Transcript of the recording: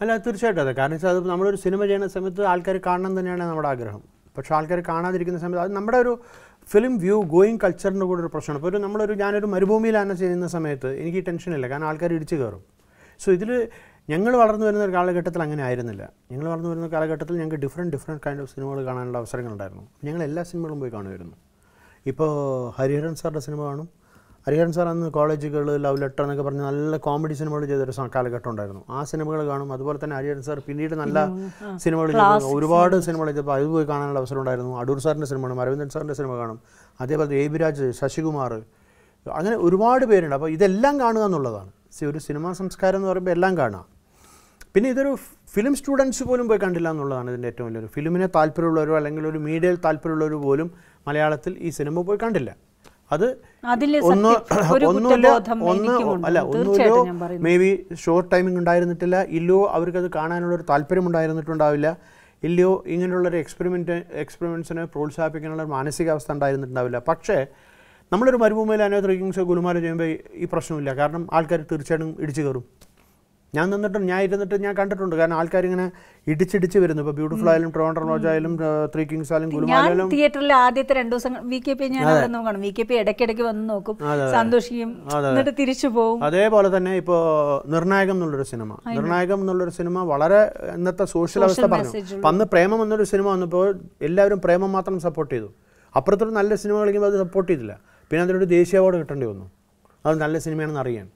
അല്ല തീർച്ചയായിട്ടും അതെ കാരണം വെച്ചാൽ അത് നമ്മളൊരു സിനിമ ചെയ്യുന്ന സമയത്ത് ആൾക്കാർ കാണണം തന്നെയാണ് നമ്മുടെ ആഗ്രഹം പക്ഷേ ആൾക്കാർ കാണാതിരിക്കുന്ന സമയത്ത് അത് നമ്മുടെ ഒരു ഫിലിം വ്യൂ ഗോയിങ് കൾച്ചറിൻ്റെ കൂടെ ഒരു പ്രശ്നമാണ് ഇപ്പോൾ ഒരു നമ്മളൊരു ഞാനൊരു മരുഭൂമിയിലാണ് ചെയ്യുന്ന സമയത്ത് എനിക്ക് ടെൻഷനില്ല കാരണം ആൾക്കാർ ഇടിച്ചു കയറും സോ ഇതിൽ ഞങ്ങൾ വളർന്നു വരുന്ന ഒരു കാലഘട്ടത്തിൽ അങ്ങനെ ആയിരുന്നില്ല ഞങ്ങൾ വളർന്നു വരുന്ന കാലഘട്ടത്തിൽ ഞങ്ങൾക്ക് ഡിഫറെൻറ്റ് ഡിഫറെൻറ്റ് കൈൻഡ് ഓഫ് സിനിമകൾ കാണാനുള്ള അവസരങ്ങളുണ്ടായിരുന്നു ഞങ്ങൾ എല്ലാ സിനിമകളും പോയി കാണുമായിരുന്നു ഇപ്പോൾ ഹരിഹരൻ സാറിൻ്റെ സിനിമ കാണും ഹരിഹരൻ സാർ അന്ന് കോളേജുകൾ ലവ് ലെറ്റർ എന്നൊക്കെ പറഞ്ഞ് നല്ല കോമഡി സിനിമകൾ ചെയ്തൊരു കാലഘട്ടം ഉണ്ടായിരുന്നു ആ സിനിമകൾ കാണും അതുപോലെ തന്നെ ഹരിഹരൻ സാർ പിന്നീട് നല്ല സിനിമകൾ ഒരുപാട് സിനിമകൾ ചെയ്തപ്പോൾ അത് പോയി കാണാനുള്ള അവസരം ഉണ്ടായിരുന്നു അടൂർ സാറിൻ്റെ സിനിമ കാണും അരവിന്ദൻ സാറിൻ്റെ സിനിമ കാണും അതേപോലെ എ ബി രാജ് ശശികുമാർ അങ്ങനെ ഒരുപാട് പേരുണ്ട് അപ്പോൾ ഇതെല്ലാം കാണുക എന്നുള്ളതാണ് ഒരു സിനിമാ സംസ്കാരം എന്ന് പറയുമ്പോൾ എല്ലാം കാണുക പിന്നെ ഇതൊരു ഫിലിം സ്റ്റുഡൻസ് പോലും പോയി കണ്ടില്ല എന്നുള്ളതാണ് ഇതിൻ്റെ ഏറ്റവും വലിയൊരു ഫിലിമിനെ താല്പര്യമുള്ളവരോ അല്ലെങ്കിൽ ഒരു മീഡിയയിൽ താല്പര്യമുള്ളവർ പോലും മലയാളത്തിൽ ഈ സിനിമ പോയി കണ്ടില്ല അത് ഒന്ന് ഒന്നുമില്ല ഒന്ന് അല്ല ഒന്നുമില്ലോ മേ ബി ഷോർട്ട് ടൈമിംഗ് ഉണ്ടായിരുന്നിട്ടില്ല ഇല്ലയോ അവർക്കത് കാണാനുള്ള ഒരു താല്പര്യം ഉണ്ടായിരുന്നിട്ടുണ്ടാവില്ല ഇല്ലയോ ഇങ്ങനെയുള്ളൊരു എക്സ്പെരിമെൻറ്റ് എക്സ്പെരിമെൻസിനെ പ്രോത്സാഹിപ്പിക്കാനുള്ള ഒരു മാനസികാവസ്ഥ ഉണ്ടായിരുന്നിട്ടുണ്ടാവില്ല പക്ഷേ നമ്മളൊരു മരുഭൂമിയിൽ അതിനകത്ത് ട്രക്കിങ്സോ ഗുലുമാലോ ചെയ്യുമ്പോൾ ഈ പ്രശ്നമില്ല കാരണം ആൾക്കാർ തീർച്ചയായിട്ടും ഇടിച്ചു കയറും ഞാൻ നിന്നിട്ട് ഞാൻ ഇരുന്നിട്ട് ഞാൻ കണ്ടിട്ടുണ്ട് കാരണം ആൾക്കാർ ഇങ്ങനെ ഇടിച്ചിടിച്ച് വരുന്നു ഇപ്പൊ ബ്യൂട്ടിഫുൾ ആയാലും ട്രോണ്ടർ റോജ് ആയാലും ത്രീ കിങ്സ് ആയാലും ഗുലുമാലും തിയേറ്ററിൽ ആദ്യത്തെ രണ്ടു ദിവസം വി കെ പി ഞാൻ നോക്കണം വി കെ പി ഇടയ്ക്കിടയ്ക്ക് വന്ന് നോക്കും സന്തോഷിക്കും എന്നിട്ട് തിരിച്ചു പോകും അതേപോലെ തന്നെ ഇപ്പോ നിർണായകം എന്നുള്ളൊരു സിനിമ നിർണായകം എന്നുള്ളൊരു സിനിമ വളരെ ഇന്നത്തെ സോഷ്യൽ അവസ്ഥ പറഞ്ഞു അന്ന് പ്രേമം എന്നൊരു സിനിമ വന്നപ്പോൾ എല്ലാവരും പ്രേമം മാത്രം സപ്പോർട്ട് ചെയ്തു അപ്പുറത്തൊരു നല്ല സിനിമ കളിക്കുമ്പോൾ അത് സപ്പോർട്ട് ചെയ്തില്ല പിന്നെ അതിനൊരു ദേശീയ അവാർഡ് കിട്ടേണ്ടി വന്നു അത് നല്ല സിനിമയാണെന്ന് അറിയാൻ